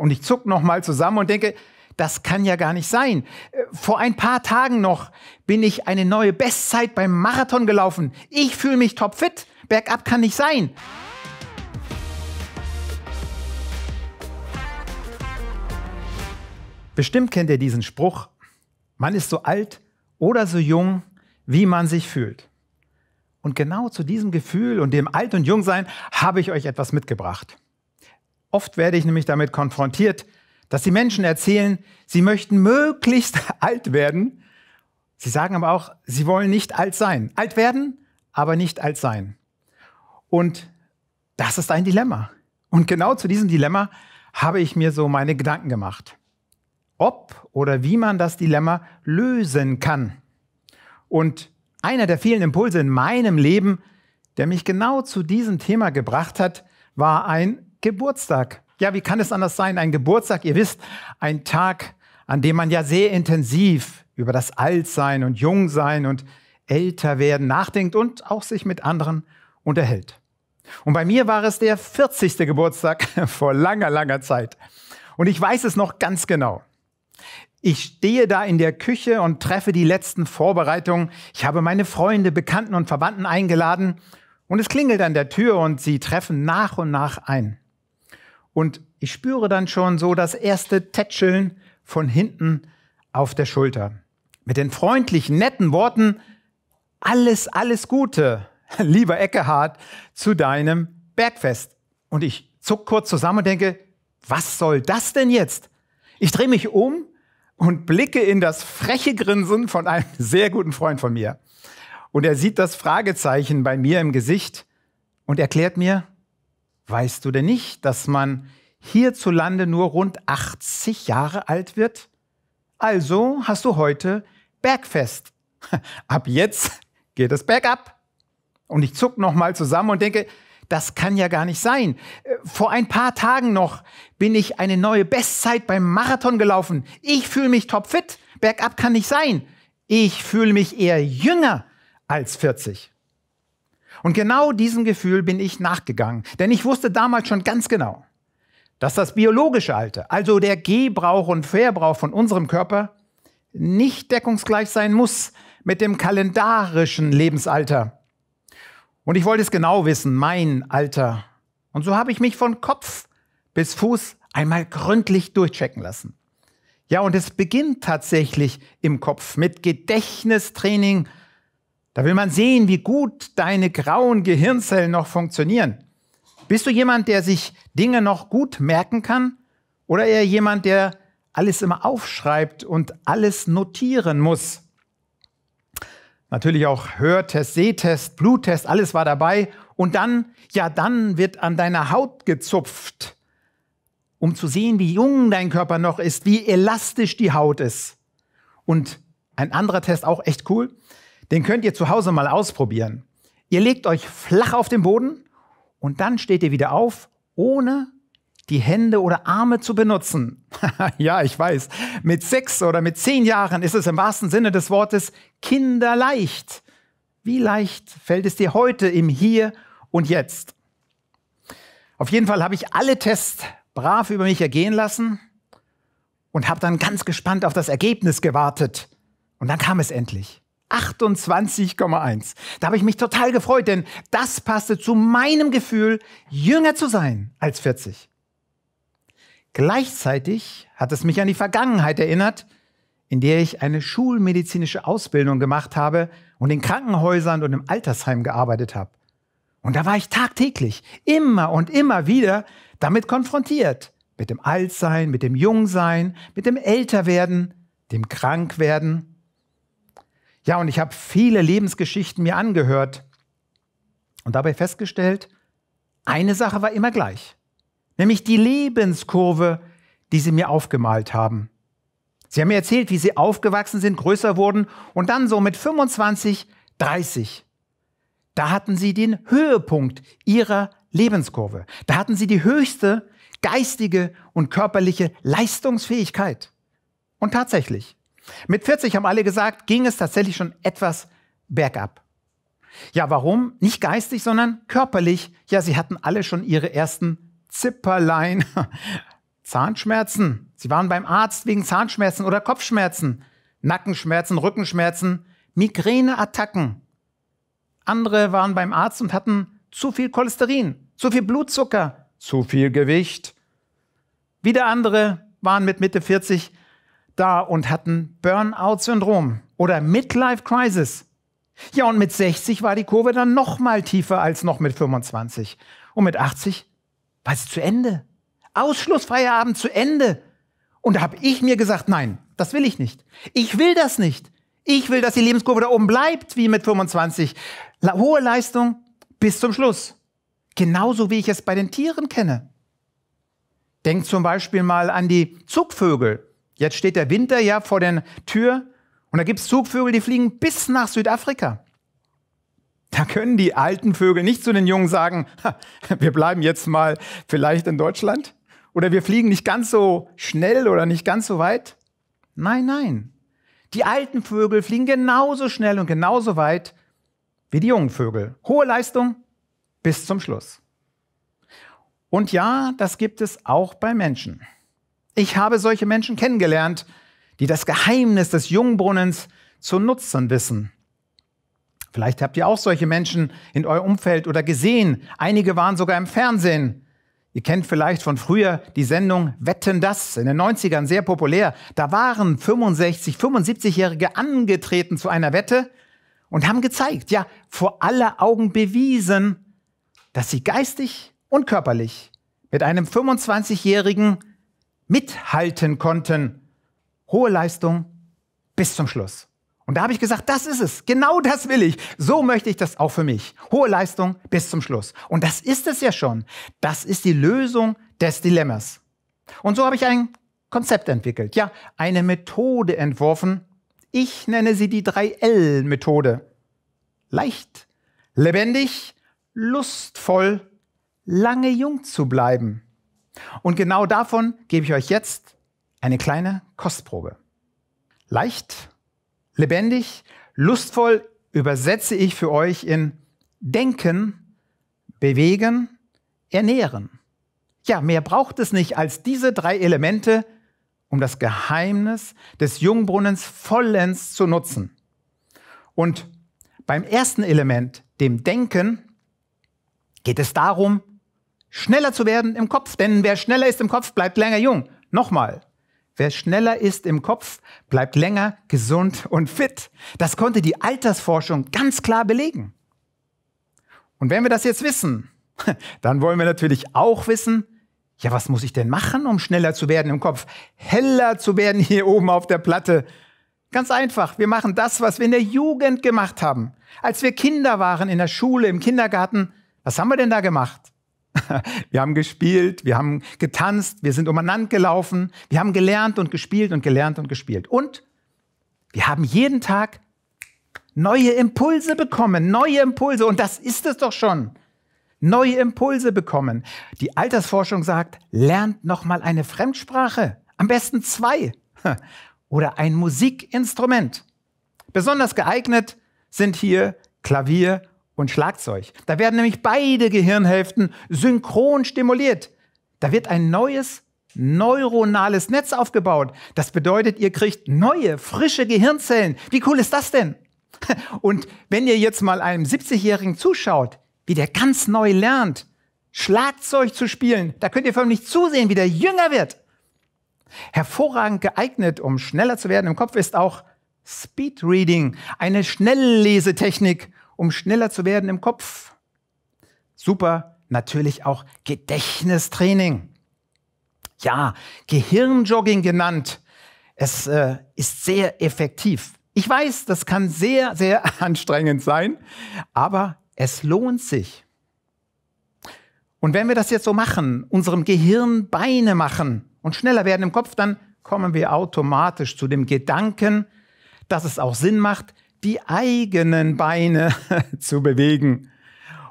Und ich zuck nochmal zusammen und denke, das kann ja gar nicht sein. Äh, vor ein paar Tagen noch bin ich eine neue Bestzeit beim Marathon gelaufen. Ich fühle mich topfit. Bergab kann nicht sein. Bestimmt kennt ihr diesen Spruch, man ist so alt oder so jung, wie man sich fühlt. Und genau zu diesem Gefühl und dem Alt- und Jungsein habe ich euch etwas mitgebracht. Oft werde ich nämlich damit konfrontiert, dass die Menschen erzählen, sie möchten möglichst alt werden. Sie sagen aber auch, sie wollen nicht alt sein. Alt werden, aber nicht alt sein. Und das ist ein Dilemma. Und genau zu diesem Dilemma habe ich mir so meine Gedanken gemacht. Ob oder wie man das Dilemma lösen kann. Und einer der vielen Impulse in meinem Leben, der mich genau zu diesem Thema gebracht hat, war ein Geburtstag. Ja, wie kann es anders sein? Ein Geburtstag, ihr wisst, ein Tag, an dem man ja sehr intensiv über das Altsein und Jungsein und Älterwerden nachdenkt und auch sich mit anderen unterhält. Und bei mir war es der 40. Geburtstag vor langer, langer Zeit. Und ich weiß es noch ganz genau. Ich stehe da in der Küche und treffe die letzten Vorbereitungen. Ich habe meine Freunde, Bekannten und Verwandten eingeladen. Und es klingelt an der Tür und sie treffen nach und nach ein und ich spüre dann schon so das erste Tätscheln von hinten auf der Schulter. Mit den freundlichen, netten Worten, alles, alles Gute, lieber Eckehard, zu deinem Bergfest. Und ich zuck kurz zusammen und denke, was soll das denn jetzt? Ich drehe mich um und blicke in das freche Grinsen von einem sehr guten Freund von mir. Und er sieht das Fragezeichen bei mir im Gesicht und erklärt mir, Weißt du denn nicht, dass man hierzulande nur rund 80 Jahre alt wird? Also hast du heute Bergfest. Ab jetzt geht es bergab. Und ich zuck nochmal zusammen und denke, das kann ja gar nicht sein. Äh, vor ein paar Tagen noch bin ich eine neue Bestzeit beim Marathon gelaufen. Ich fühle mich topfit. Bergab kann nicht sein. Ich fühle mich eher jünger als 40. Und genau diesem Gefühl bin ich nachgegangen, denn ich wusste damals schon ganz genau, dass das biologische Alter, also der Gebrauch und Verbrauch von unserem Körper, nicht deckungsgleich sein muss mit dem kalendarischen Lebensalter. Und ich wollte es genau wissen, mein Alter. Und so habe ich mich von Kopf bis Fuß einmal gründlich durchchecken lassen. Ja, und es beginnt tatsächlich im Kopf mit Gedächtnistraining da will man sehen, wie gut deine grauen Gehirnzellen noch funktionieren. Bist du jemand, der sich Dinge noch gut merken kann? Oder eher jemand, der alles immer aufschreibt und alles notieren muss? Natürlich auch Hörtest, Sehtest, Bluttest, alles war dabei. Und dann, ja, dann wird an deiner Haut gezupft, um zu sehen, wie jung dein Körper noch ist, wie elastisch die Haut ist. Und ein anderer Test, auch echt cool, den könnt ihr zu Hause mal ausprobieren. Ihr legt euch flach auf den Boden und dann steht ihr wieder auf, ohne die Hände oder Arme zu benutzen. ja, ich weiß, mit sechs oder mit zehn Jahren ist es im wahrsten Sinne des Wortes kinderleicht. Wie leicht fällt es dir heute im Hier und Jetzt? Auf jeden Fall habe ich alle Tests brav über mich ergehen lassen und habe dann ganz gespannt auf das Ergebnis gewartet. Und dann kam es endlich. 28,1. Da habe ich mich total gefreut, denn das passte zu meinem Gefühl, jünger zu sein als 40. Gleichzeitig hat es mich an die Vergangenheit erinnert, in der ich eine schulmedizinische Ausbildung gemacht habe und in Krankenhäusern und im Altersheim gearbeitet habe. Und da war ich tagtäglich, immer und immer wieder damit konfrontiert. Mit dem Altsein, mit dem Jungsein, mit dem Älterwerden, dem Krankwerden ja, und ich habe viele Lebensgeschichten mir angehört und dabei festgestellt, eine Sache war immer gleich, nämlich die Lebenskurve, die sie mir aufgemalt haben. Sie haben mir erzählt, wie sie aufgewachsen sind, größer wurden und dann so mit 25, 30. Da hatten sie den Höhepunkt ihrer Lebenskurve. Da hatten sie die höchste geistige und körperliche Leistungsfähigkeit. Und tatsächlich, mit 40 haben alle gesagt, ging es tatsächlich schon etwas bergab. Ja, warum? Nicht geistig, sondern körperlich. Ja, sie hatten alle schon ihre ersten Zipperlein. Zahnschmerzen. Sie waren beim Arzt wegen Zahnschmerzen oder Kopfschmerzen, Nackenschmerzen, Rückenschmerzen, Migräneattacken. Andere waren beim Arzt und hatten zu viel Cholesterin, zu viel Blutzucker, zu viel Gewicht. Wieder andere waren mit Mitte 40 da und hatten Burnout-Syndrom oder Midlife-Crisis. Ja, und mit 60 war die Kurve dann noch mal tiefer als noch mit 25. Und mit 80 war sie zu Ende. Ausschlussfeierabend zu Ende. Und da habe ich mir gesagt, nein, das will ich nicht. Ich will das nicht. Ich will, dass die Lebenskurve da oben bleibt, wie mit 25. hohe Leistung bis zum Schluss. Genauso wie ich es bei den Tieren kenne. Denk zum Beispiel mal an die Zugvögel Jetzt steht der Winter ja vor der Tür und da gibt es Zugvögel, die fliegen bis nach Südafrika. Da können die alten Vögel nicht zu den Jungen sagen, wir bleiben jetzt mal vielleicht in Deutschland oder wir fliegen nicht ganz so schnell oder nicht ganz so weit. Nein, nein. Die alten Vögel fliegen genauso schnell und genauso weit wie die jungen Vögel. Hohe Leistung bis zum Schluss. Und ja, das gibt es auch bei Menschen. Ich habe solche Menschen kennengelernt, die das Geheimnis des Jungbrunnens zu nutzen wissen. Vielleicht habt ihr auch solche Menschen in eurem Umfeld oder gesehen. Einige waren sogar im Fernsehen. Ihr kennt vielleicht von früher die Sendung Wetten das, in den 90ern sehr populär. Da waren 65, 75-Jährige angetreten zu einer Wette und haben gezeigt, ja, vor aller Augen bewiesen, dass sie geistig und körperlich mit einem 25-Jährigen mithalten konnten. Hohe Leistung bis zum Schluss. Und da habe ich gesagt, das ist es, genau das will ich. So möchte ich das auch für mich. Hohe Leistung bis zum Schluss. Und das ist es ja schon. Das ist die Lösung des Dilemmas. Und so habe ich ein Konzept entwickelt, ja, eine Methode entworfen. Ich nenne sie die 3L-Methode. Leicht, lebendig, lustvoll, lange jung zu bleiben. Und genau davon gebe ich euch jetzt eine kleine Kostprobe. Leicht, lebendig, lustvoll übersetze ich für euch in denken, bewegen, ernähren. Ja, mehr braucht es nicht als diese drei Elemente, um das Geheimnis des Jungbrunnens vollends zu nutzen. Und beim ersten Element, dem Denken, geht es darum, schneller zu werden im Kopf. Denn wer schneller ist im Kopf, bleibt länger jung. Nochmal. Wer schneller ist im Kopf, bleibt länger gesund und fit. Das konnte die Altersforschung ganz klar belegen. Und wenn wir das jetzt wissen, dann wollen wir natürlich auch wissen, ja, was muss ich denn machen, um schneller zu werden im Kopf, heller zu werden hier oben auf der Platte? Ganz einfach, wir machen das, was wir in der Jugend gemacht haben. Als wir Kinder waren in der Schule, im Kindergarten, was haben wir denn da gemacht? Wir haben gespielt, wir haben getanzt, wir sind umeinander gelaufen, wir haben gelernt und gespielt und gelernt und gespielt. Und wir haben jeden Tag neue Impulse bekommen, neue Impulse. Und das ist es doch schon. Neue Impulse bekommen. Die Altersforschung sagt, lernt nochmal eine Fremdsprache. Am besten zwei. Oder ein Musikinstrument. Besonders geeignet sind hier Klavier und Schlagzeug. Da werden nämlich beide Gehirnhälften synchron stimuliert. Da wird ein neues neuronales Netz aufgebaut. Das bedeutet, ihr kriegt neue, frische Gehirnzellen. Wie cool ist das denn? Und wenn ihr jetzt mal einem 70-Jährigen zuschaut, wie der ganz neu lernt, Schlagzeug zu spielen, da könnt ihr förmlich zusehen, wie der jünger wird. Hervorragend geeignet, um schneller zu werden im Kopf, ist auch Speed Reading, eine Schnelllesetechnik um schneller zu werden im Kopf. Super, natürlich auch Gedächtnistraining. Ja, Gehirnjogging genannt. Es äh, ist sehr effektiv. Ich weiß, das kann sehr, sehr anstrengend sein, aber es lohnt sich. Und wenn wir das jetzt so machen, unserem Gehirn Beine machen und schneller werden im Kopf, dann kommen wir automatisch zu dem Gedanken, dass es auch Sinn macht, die eigenen Beine zu bewegen.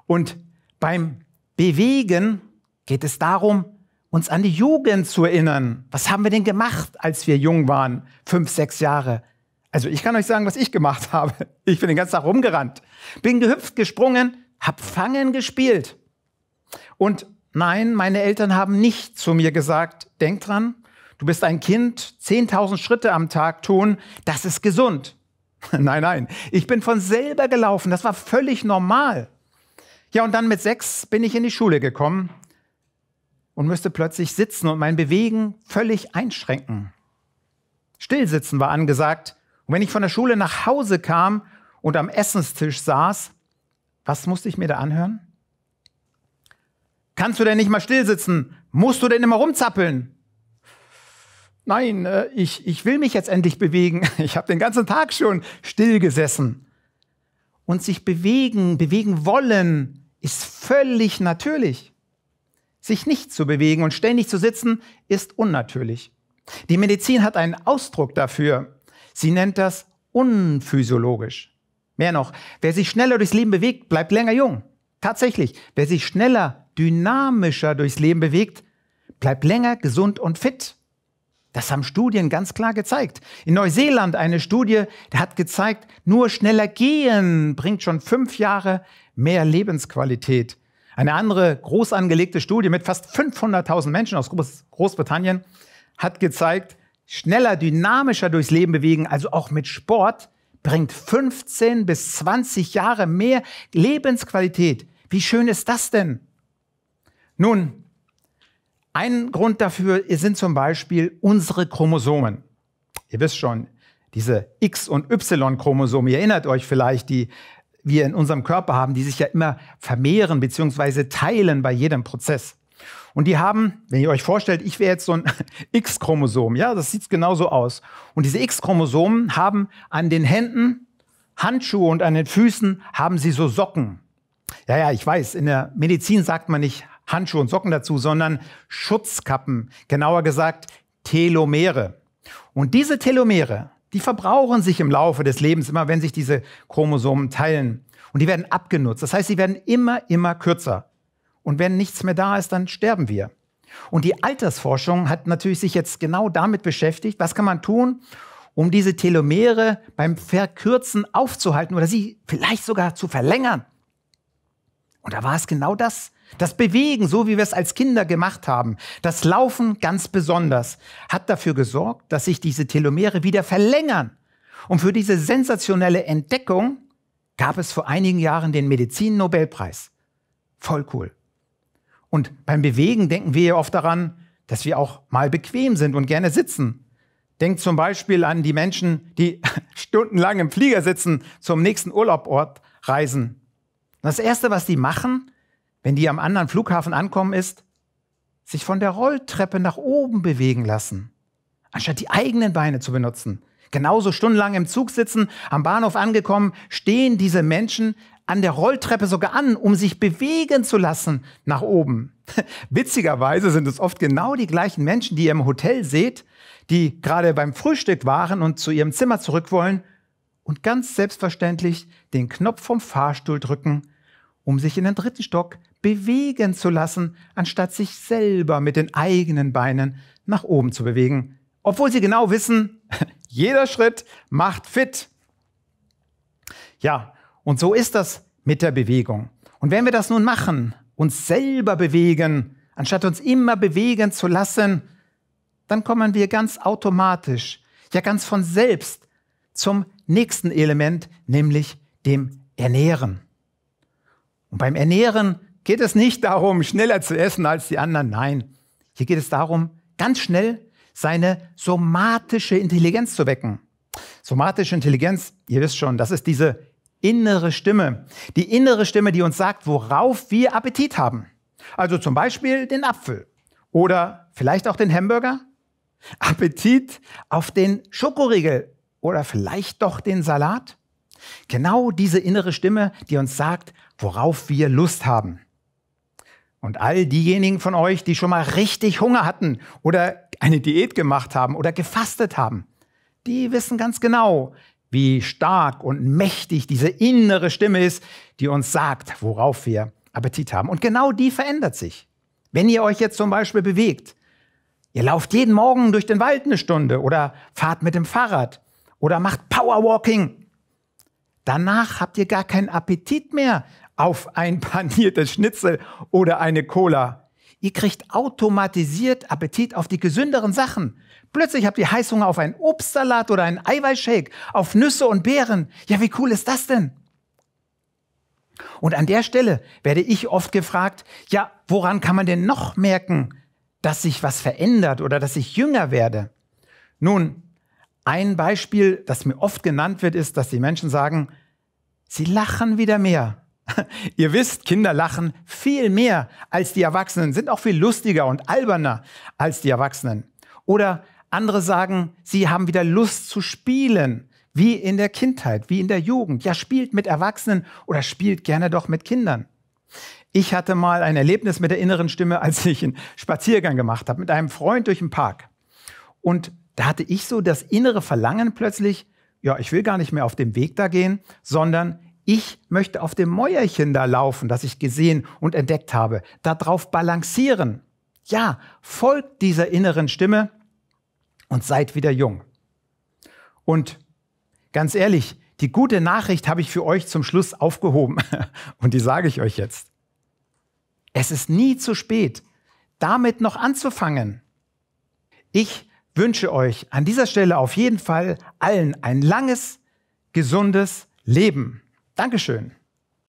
Und beim Bewegen geht es darum, uns an die Jugend zu erinnern. Was haben wir denn gemacht, als wir jung waren? Fünf, sechs Jahre. Also ich kann euch sagen, was ich gemacht habe. Ich bin den ganzen Tag rumgerannt, bin gehüpft, gesprungen, hab Fangen gespielt. Und nein, meine Eltern haben nicht zu mir gesagt, denk dran, du bist ein Kind, 10.000 Schritte am Tag tun, das ist gesund. Nein, nein, ich bin von selber gelaufen. Das war völlig normal. Ja, und dann mit sechs bin ich in die Schule gekommen und müsste plötzlich sitzen und mein Bewegen völlig einschränken. Stillsitzen war angesagt. Und wenn ich von der Schule nach Hause kam und am Essenstisch saß, was musste ich mir da anhören? Kannst du denn nicht mal stillsitzen? Musst du denn immer rumzappeln? nein, äh, ich, ich will mich jetzt endlich bewegen. Ich habe den ganzen Tag schon still gesessen. Und sich bewegen, bewegen wollen, ist völlig natürlich. Sich nicht zu bewegen und ständig zu sitzen, ist unnatürlich. Die Medizin hat einen Ausdruck dafür. Sie nennt das unphysiologisch. Mehr noch, wer sich schneller durchs Leben bewegt, bleibt länger jung. Tatsächlich, wer sich schneller, dynamischer durchs Leben bewegt, bleibt länger gesund und fit. Das haben Studien ganz klar gezeigt. In Neuseeland eine Studie, die hat gezeigt, nur schneller gehen bringt schon fünf Jahre mehr Lebensqualität. Eine andere groß angelegte Studie mit fast 500.000 Menschen aus Großbritannien hat gezeigt, schneller, dynamischer durchs Leben bewegen, also auch mit Sport, bringt 15 bis 20 Jahre mehr Lebensqualität. Wie schön ist das denn? Nun, ein Grund dafür sind zum Beispiel unsere Chromosomen. Ihr wisst schon, diese X- und Y-Chromosomen, ihr erinnert euch vielleicht, die wir in unserem Körper haben, die sich ja immer vermehren bzw. teilen bei jedem Prozess. Und die haben, wenn ihr euch vorstellt, ich wäre jetzt so ein X-Chromosom, ja, das sieht genauso aus. Und diese X-Chromosomen haben an den Händen Handschuhe und an den Füßen haben sie so Socken. Ja, ja, ich weiß, in der Medizin sagt man nicht Handschuhe und Socken dazu, sondern Schutzkappen, genauer gesagt Telomere. Und diese Telomere, die verbrauchen sich im Laufe des Lebens, immer wenn sich diese Chromosomen teilen. Und die werden abgenutzt. Das heißt, sie werden immer, immer kürzer. Und wenn nichts mehr da ist, dann sterben wir. Und die Altersforschung hat natürlich sich jetzt genau damit beschäftigt, was kann man tun, um diese Telomere beim Verkürzen aufzuhalten oder sie vielleicht sogar zu verlängern. Und da war es genau das. Das Bewegen, so wie wir es als Kinder gemacht haben, das Laufen ganz besonders, hat dafür gesorgt, dass sich diese Telomere wieder verlängern. Und für diese sensationelle Entdeckung gab es vor einigen Jahren den Medizin-Nobelpreis. Voll cool. Und beim Bewegen denken wir ja oft daran, dass wir auch mal bequem sind und gerne sitzen. Denkt zum Beispiel an die Menschen, die stundenlang im Flieger sitzen, zum nächsten Urlaubort reisen das Erste, was die machen, wenn die am anderen Flughafen ankommen, ist, sich von der Rolltreppe nach oben bewegen lassen, anstatt die eigenen Beine zu benutzen. Genauso stundenlang im Zug sitzen, am Bahnhof angekommen, stehen diese Menschen an der Rolltreppe sogar an, um sich bewegen zu lassen nach oben. Witzigerweise sind es oft genau die gleichen Menschen, die ihr im Hotel seht, die gerade beim Frühstück waren und zu ihrem Zimmer zurück wollen und ganz selbstverständlich den Knopf vom Fahrstuhl drücken, um sich in den dritten Stock bewegen zu lassen, anstatt sich selber mit den eigenen Beinen nach oben zu bewegen. Obwohl sie genau wissen, jeder Schritt macht fit. Ja, und so ist das mit der Bewegung. Und wenn wir das nun machen, uns selber bewegen, anstatt uns immer bewegen zu lassen, dann kommen wir ganz automatisch, ja ganz von selbst zum nächsten Element, nämlich dem Ernähren. Und beim Ernähren geht es nicht darum, schneller zu essen als die anderen. Nein, hier geht es darum, ganz schnell seine somatische Intelligenz zu wecken. Somatische Intelligenz, ihr wisst schon, das ist diese innere Stimme. Die innere Stimme, die uns sagt, worauf wir Appetit haben. Also zum Beispiel den Apfel oder vielleicht auch den Hamburger. Appetit auf den Schokoriegel oder vielleicht doch den Salat? Genau diese innere Stimme, die uns sagt, worauf wir Lust haben. Und all diejenigen von euch, die schon mal richtig Hunger hatten oder eine Diät gemacht haben oder gefastet haben, die wissen ganz genau, wie stark und mächtig diese innere Stimme ist, die uns sagt, worauf wir Appetit haben. Und genau die verändert sich. Wenn ihr euch jetzt zum Beispiel bewegt, ihr lauft jeden Morgen durch den Wald eine Stunde oder fahrt mit dem Fahrrad oder macht Powerwalking. Danach habt ihr gar keinen Appetit mehr auf ein paniertes Schnitzel oder eine Cola. Ihr kriegt automatisiert Appetit auf die gesünderen Sachen. Plötzlich habt ihr Heißhunger auf einen Obstsalat oder einen Eiweißshake, auf Nüsse und Beeren. Ja, wie cool ist das denn? Und an der Stelle werde ich oft gefragt, ja, woran kann man denn noch merken, dass sich was verändert oder dass ich jünger werde? Nun, ein Beispiel, das mir oft genannt wird, ist, dass die Menschen sagen, sie lachen wieder mehr. Ihr wisst, Kinder lachen viel mehr als die Erwachsenen, sind auch viel lustiger und alberner als die Erwachsenen. Oder andere sagen, sie haben wieder Lust zu spielen, wie in der Kindheit, wie in der Jugend. Ja, spielt mit Erwachsenen oder spielt gerne doch mit Kindern. Ich hatte mal ein Erlebnis mit der inneren Stimme, als ich einen Spaziergang gemacht habe mit einem Freund durch den Park. Und da hatte ich so das innere Verlangen plötzlich, ja, ich will gar nicht mehr auf dem Weg da gehen, sondern ich möchte auf dem Mäuerchen da laufen, das ich gesehen und entdeckt habe, darauf balancieren. Ja, folgt dieser inneren Stimme und seid wieder jung. Und ganz ehrlich, die gute Nachricht habe ich für euch zum Schluss aufgehoben und die sage ich euch jetzt. Es ist nie zu spät, damit noch anzufangen. Ich wünsche euch an dieser Stelle auf jeden Fall allen ein langes, gesundes Leben. Dankeschön.